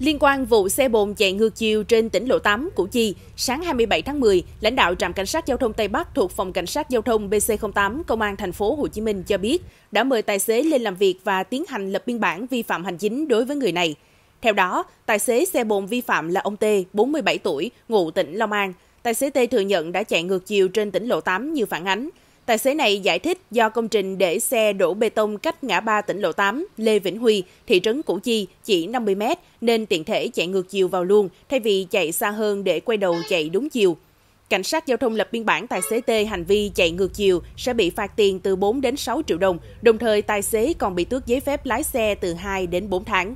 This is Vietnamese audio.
Liên quan vụ xe bồn chạy ngược chiều trên tỉnh Lộ 8, Củ Chi, sáng 27 tháng 10, lãnh đạo trạm cảnh sát giao thông Tây Bắc thuộc phòng cảnh sát giao thông BC08 Công an thành phố Hồ Chí Minh cho biết đã mời tài xế lên làm việc và tiến hành lập biên bản vi phạm hành chính đối với người này. Theo đó, tài xế xe bồn vi phạm là ông T, 47 tuổi, ngụ tỉnh Long An. Tài xế T thừa nhận đã chạy ngược chiều trên tỉnh Lộ 8 như phản ánh, Tài xế này giải thích do công trình để xe đổ bê tông cách ngã ba tỉnh Lộ 8, Lê Vĩnh Huy, thị trấn Củ Chi chỉ 50 m nên tiện thể chạy ngược chiều vào luôn thay vì chạy xa hơn để quay đầu chạy đúng chiều. Cảnh sát giao thông lập biên bản tài xế T hành vi chạy ngược chiều sẽ bị phạt tiền từ 4 đến 6 triệu đồng, đồng thời tài xế còn bị tước giấy phép lái xe từ 2 đến 4 tháng.